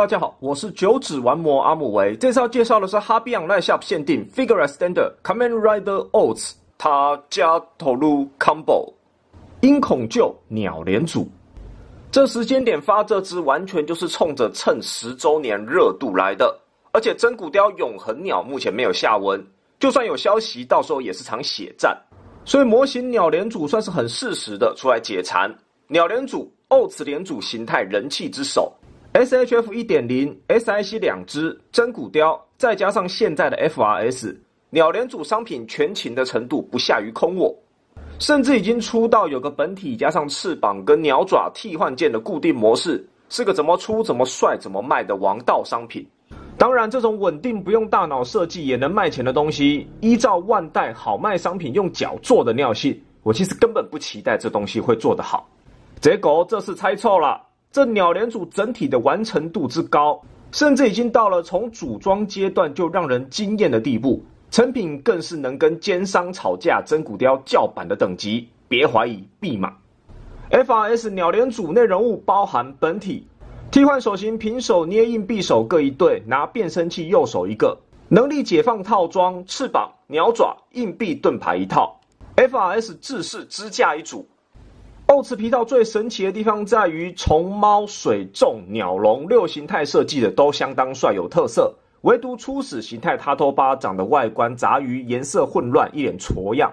大家好，我是九指玩魔阿木维。这次要介绍的是哈比昂 b 夏限定 Figure Standard Command Rider Ots a 他加头颅 Combo 鹰恐鹫鸟联组。这时间点发这支完全就是冲着趁十周年热度来的。而且真骨雕永恒鸟目前没有下文，就算有消息，到时候也是场血战。所以模型鸟联组算是很适时的出来解馋。鸟联组 Ots a 联组形态人气之首。SHF 1.0、SIC 两只真骨雕，再加上现在的 FRS 鸟联组商品，全勤的程度不下于空我，甚至已经出到有个本体加上翅膀跟鸟爪替换件的固定模式，是个怎么出怎么帅怎么卖的王道商品。当然，这种稳定不用大脑设计也能卖钱的东西，依照万代好卖商品用脚做的尿性，我其实根本不期待这东西会做得好，结果这次猜错了。这鸟联组整体的完成度之高，甚至已经到了从组装阶段就让人惊艳的地步，成品更是能跟奸商吵架、真骨雕叫板的等级，别怀疑，必买。F R S 鸟联组内人物包含本体、替换手型、平手捏硬币手各一对，拿变身器右手一个，能力解放套装、翅膀、鸟爪、硬币盾牌一套，F R S 自式支架一组。奥茨皮套最神奇的地方在于，从猫、水、种、鸟笼六形态设计的都相当帅，有特色。唯独初始形态塔托巴长的外观杂鱼，颜色混乱，一脸挫样。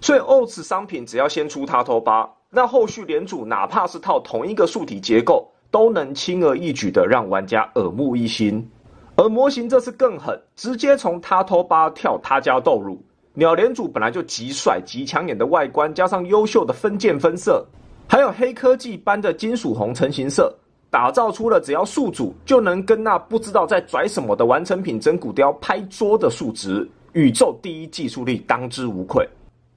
所以奥茨商品只要先出塔托巴，那后续连组哪怕是套同一个树体结构，都能轻而易举的让玩家耳目一新。而模型这次更狠，直接从塔托巴跳他家豆乳，鸟联组本来就极帅极抢眼的外观，加上优秀的分件分色，还有黑科技般的金属红成型色，打造出了只要宿主就能跟那不知道在拽什么的完成品真骨雕拍桌的数值，宇宙第一技术力当之无愧。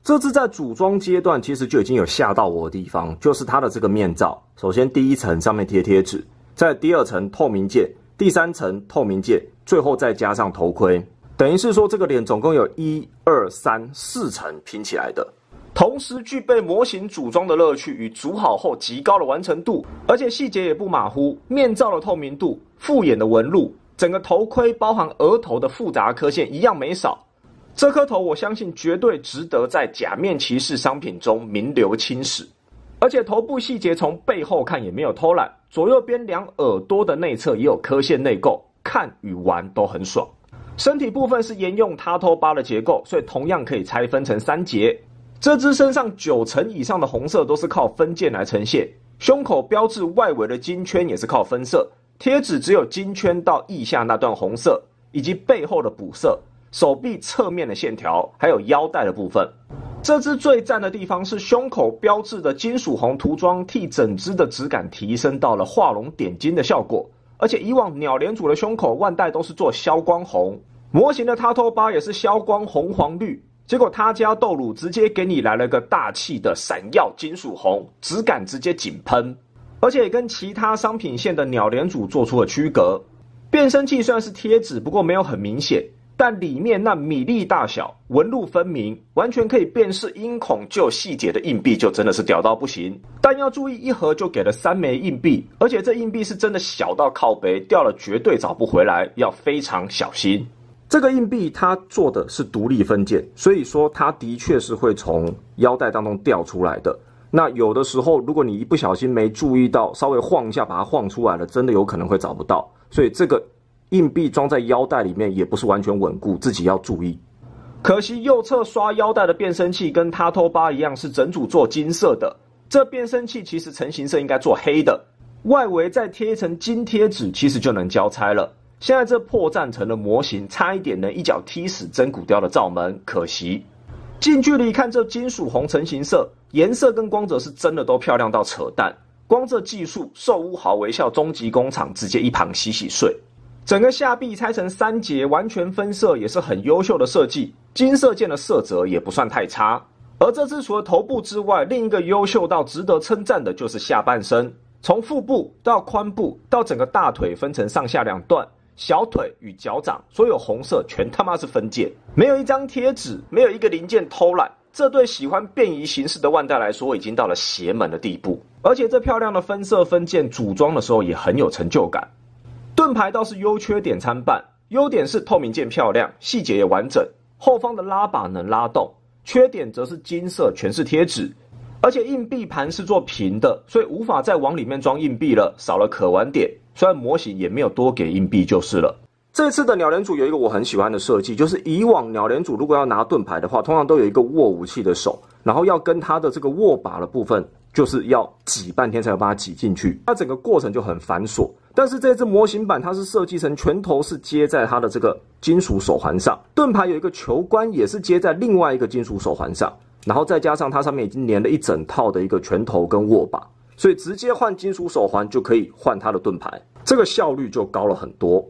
这次在组装阶段其实就已经有吓到我的地方，就是它的这个面罩。首先第一层上面贴贴纸，在第二层透明件，第三层透明件，最后再加上头盔。等于是说，这个脸总共有一二三四层拼起来的，同时具备模型组装的乐趣与组好后极高的完成度，而且细节也不马虎，面罩的透明度、复眼的纹路、整个头盔包含额头的复杂刻线一样没少。这颗头我相信绝对值得在假面骑士商品中名留青史，而且头部细节从背后看也没有偷懒，左右边两耳朵的内侧也有刻线内构，看与玩都很爽。身体部分是沿用塔托八的结构，所以同样可以拆分成三节。这只身上九成以上的红色都是靠分件来呈现，胸口标志外围的金圈也是靠分色贴纸，只有金圈到翼下那段红色以及背后的补色，手臂侧面的线条，还有腰带的部分。这只最赞的地方是胸口标志的金属红涂装，替整只的质感提升到了画龙点睛的效果，而且以往鸟联组的胸口腕带都是做消光红。模型的 t 托包也是消光红黄绿，结果他家豆乳直接给你来了个大气的闪耀金属红，质感直接井喷，而且跟其他商品线的鸟联组做出了区隔。变声器虽然是贴纸，不过没有很明显，但里面那米粒大小、纹路分明，完全可以辨识。音孔就有细节的硬币就真的是屌到不行，但要注意一盒就给了三枚硬币，而且这硬币是真的小到靠背掉了绝对找不回来，要非常小心。这个硬币它做的是独立分件，所以说它的确是会从腰带当中掉出来的。那有的时候，如果你一不小心没注意到，稍微晃一下把它晃出来了，真的有可能会找不到。所以这个硬币装在腰带里面也不是完全稳固，自己要注意。可惜右侧刷腰带的变声器跟塔托八一样是整组做金色的，这变声器其实成型色应该做黑的，外围再贴一层金贴纸，其实就能交差了。现在这破绽城的模型差一点能一脚踢死真骨雕的罩门，可惜。近距离看这金属红成型色，颜色跟光泽是真的都漂亮到扯淡。光这技术，受污豪微笑，终极工厂直接一旁洗洗睡。整个下臂拆成三节，完全分色也是很优秀的设计。金色件的色泽也不算太差。而这只除了头部之外，另一个优秀到值得称赞的就是下半身，从腹部到髋部到整个大腿分成上下两段。小腿与脚掌所有红色全他妈是分件，没有一张贴纸，没有一个零件偷懒，这对喜欢便宜形式的万代来说已经到了邪门的地步。而且这漂亮的分色分件组装的时候也很有成就感。盾牌倒是优缺点参半，优点是透明件漂亮，细节也完整，后方的拉把能拉动。缺点则是金色全是贴纸。而且硬币盘是做平的，所以无法再往里面装硬币了，少了可玩点。虽然模型也没有多给硬币就是了。这次的鸟人组有一个我很喜欢的设计，就是以往鸟人组如果要拿盾牌的话，通常都有一个握武器的手，然后要跟它的这个握把的部分，就是要挤半天才能把它挤进去，它整个过程就很繁琐。但是这只模型版它是设计成拳头是接在它的这个金属手环上，盾牌有一个球冠也是接在另外一个金属手环上。然后再加上它上面已经粘了一整套的一个拳头跟握把，所以直接换金属手环就可以换它的盾牌，这个效率就高了很多。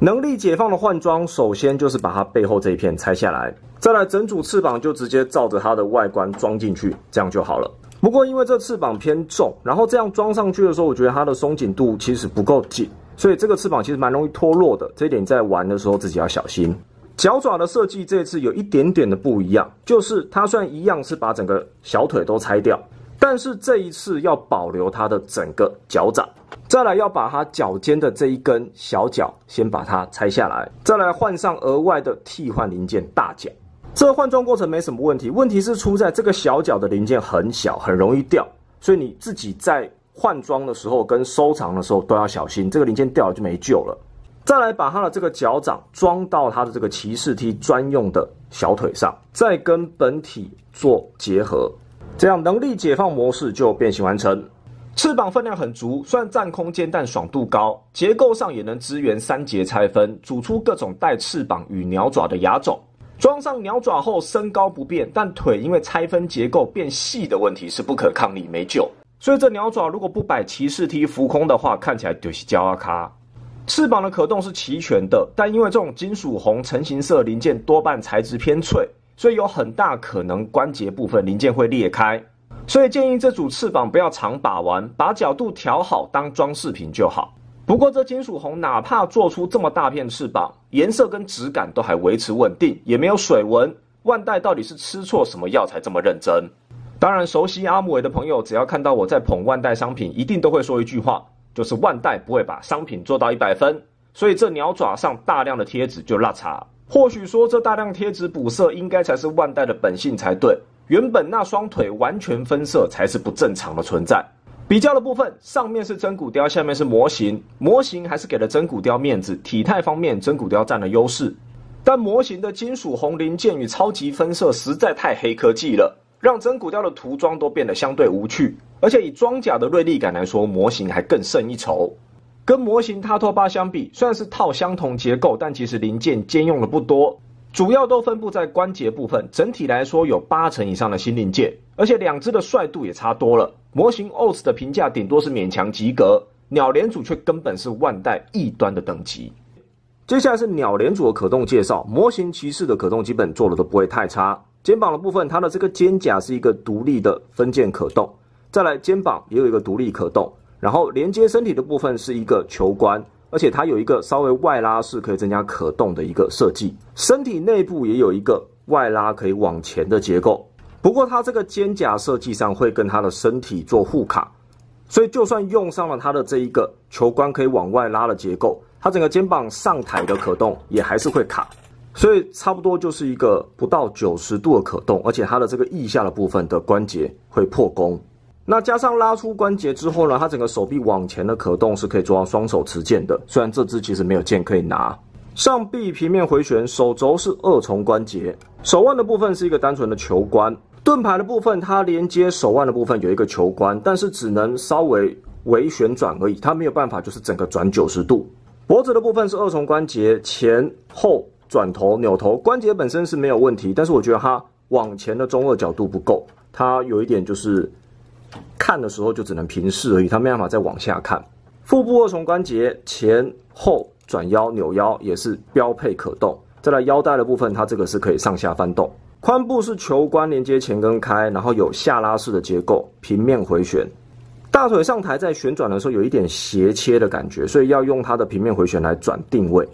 能力解放的换装，首先就是把它背后这一片拆下来，再来整组翅膀就直接照着它的外观装进去，这样就好了。不过因为这翅膀偏重，然后这样装上去的时候，我觉得它的松紧度其实不够紧，所以这个翅膀其实蛮容易脱落的，这一点在玩的时候自己要小心。脚爪的设计这次有一点点的不一样，就是它算一样是把整个小腿都拆掉，但是这一次要保留它的整个脚掌，再来要把它脚尖的这一根小脚先把它拆下来，再来换上额外的替换零件大脚。这个换装过程没什么问题，问题是出在这个小脚的零件很小，很容易掉，所以你自己在换装的时候跟收藏的时候都要小心，这个零件掉了就没救了。再来把它的这个脚掌装到它的这个骑士踢专用的小腿上，再跟本体做结合，这样能力解放模式就变形完成。翅膀分量很足，虽然占空间，但爽度高。结构上也能支援三节拆分，做出各种带翅膀与鸟爪的牙种。装上鸟爪后身高不变，但腿因为拆分结构变细的问题是不可抗力，没救。所以这鸟爪如果不摆骑士踢浮空的话，看起来就是焦阿卡。翅膀的可动是齐全的，但因为这种金属红成型色零件多半材质偏脆，所以有很大可能关节部分零件会裂开，所以建议这组翅膀不要常把玩，把角度调好当装饰品就好。不过这金属红哪怕做出这么大片翅膀，颜色跟质感都还维持稳定，也没有水纹。万代到底是吃错什么药才这么认真？当然，熟悉阿姆韦的朋友，只要看到我在捧万代商品，一定都会说一句话。就是万代不会把商品做到一百分，所以这鸟爪上大量的贴纸就落差。或许说这大量贴纸补色应该才是万代的本性才对。原本那双腿完全分色才是不正常的存在。比较的部分，上面是真骨雕，下面是模型，模型还是给了真骨雕面子，体态方面真骨雕占了优势。但模型的金属红零件与超级分色实在太黑科技了，让真骨雕的涂装都变得相对无趣。而且以装甲的锐利感来说，模型还更胜一筹。跟模型塔托巴相比，虽然是套相同结构，但其实零件兼用的不多，主要都分布在关节部分。整体来说有八成以上的新零件，而且两只的帅度也差多了。模型 OS 的评价顶多是勉强及格，鸟联组却根本是万代异端的等级。接下来是鸟联组的可动介绍。模型骑士的可动基本做的都不会太差，肩膀的部分它的这个肩甲是一个独立的分件可动。再来肩膀也有一个独立可动，然后连接身体的部分是一个球冠，而且它有一个稍微外拉式可以增加可动的一个设计。身体内部也有一个外拉可以往前的结构，不过它这个肩甲设计上会跟它的身体做互卡，所以就算用上了它的这一个球冠可以往外拉的结构，它整个肩膀上抬的可动也还是会卡，所以差不多就是一个不到九十度的可动，而且它的这个腋下的部分的关节会破功。那加上拉出关节之后呢，它整个手臂往前的可动是可以做到双手持剑的。虽然这只其实没有剑可以拿。上臂平面回旋，手肘是二重关节，手腕的部分是一个单纯的球关。盾牌的部分，它连接手腕的部分有一个球关，但是只能稍微微旋转而已，它没有办法就是整个转九十度。脖子的部分是二重关节，前后转头扭头关节本身是没有问题，但是我觉得它往前的中二角度不够，它有一点就是。看的时候就只能平视而已，它没办法再往下看。腹部二重关节前后转腰扭腰也是标配可动。再来腰带的部分，它这个是可以上下翻动。髋部是球关连接前跟开，然后有下拉式的结构，平面回旋。大腿上抬在旋转的时候有一点斜切的感觉，所以要用它的平面回旋来转定位。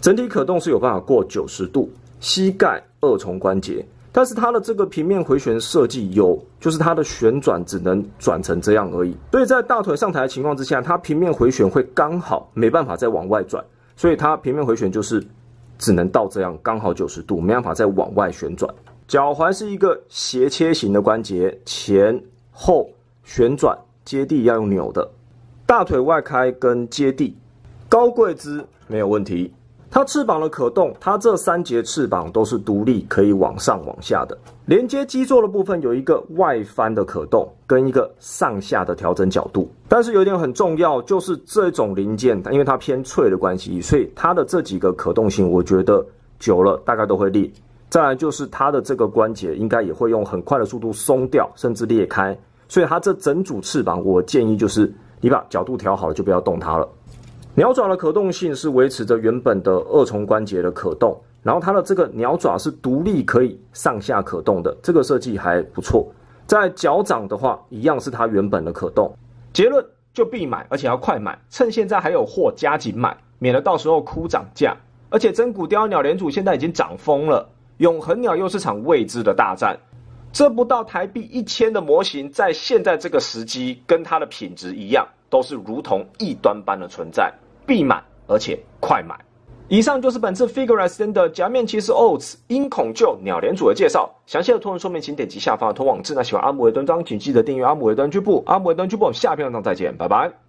整体可动是有办法过九十度。膝盖二重关节。但是它的这个平面回旋设计有，就是它的旋转只能转成这样而已。所以在大腿上抬的情况之下，它平面回旋会刚好没办法再往外转，所以它平面回旋就是只能到这样刚好九十度，没办法再往外旋转。脚踝是一个斜切型的关节，前后旋转接地要用扭的，大腿外开跟接地，高跪姿没有问题。它翅膀的可动，它这三节翅膀都是独立，可以往上往下的。连接基座的部分有一个外翻的可动，跟一个上下的调整角度。但是有一点很重要，就是这种零件，因为它偏脆的关系，所以它的这几个可动性，我觉得久了大概都会裂。再来就是它的这个关节，应该也会用很快的速度松掉，甚至裂开。所以它这整组翅膀，我建议就是你把角度调好了，就不要动它了。鸟爪的可动性是维持着原本的二重关节的可动，然后它的这个鸟爪是独立可以上下可动的，这个设计还不错。在脚掌的话，一样是它原本的可动。结论就必买，而且要快买，趁现在还有货加紧买，免得到时候哭涨价。而且真骨雕鸟联组现在已经涨疯了，永恒鸟又是场未知的大战。这不到台币一千的模型，在现在这个时机，跟它的品质一样，都是如同异端般的存在。必买，而且快买。以上就是本次 Figure e t a n t 的假面骑士 Ots 音恐旧鸟联组的介绍。详细的图文说明，请点击下方的图文网那喜欢阿姆的蹲章，请记得订阅阿姆的蹲俱部。阿姆的蹲俱我部，下篇文章再见，拜拜。